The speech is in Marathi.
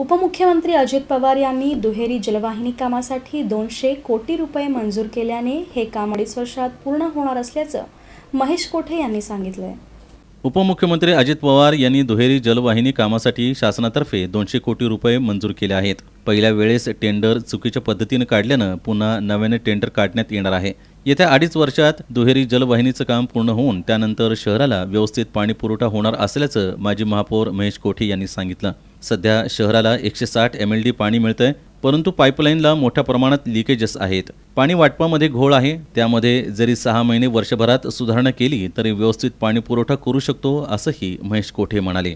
उपमुख्यमंत्री अजित पवार यांनी दुहेरी जलवाहिनी कामासाठी दोनशे कोटी रुपये मंजूर केल्याने हे काम अडीच वर्षात पूर्ण होणार असल्याचं महेश कोठे यांनी सांगितलंय उपमुख्यमंत्री अजित पवार यांनी दुहेरी जलवाहिनी कामासाठी शासनातर्फे दोनशे कोटी रुपये मंजूर केले आहेत पहिल्या वेळेस टेंडर चुकीच्या पद्धतीनं काढल्यानं पुन्हा नव्याने टेंडर काढण्यात येणार आहे येत्या अडीच वर्षात दुहेरी जलवाहिनीचं काम पूर्ण होऊन त्यानंतर शहराला व्यवस्थित पाणी पुरवठा होणार असल्याचं माजी महापौर महेश कोठे यांनी सांगितलं सध्या शहराला एकशे साठ एम एल डी पाणी मिळतंय परंतु पाईपलाईनला मोठ्या प्रमाणात लिकेजेस आहेत पाणी वाटपामध्ये घोळ आहे त्यामध्ये जरी सहा महिने वर्षभरात सुधारणा केली तरी व्यवस्थित पाणी पुरवठा करू शकतो असंही महेश कोठे म्हणाले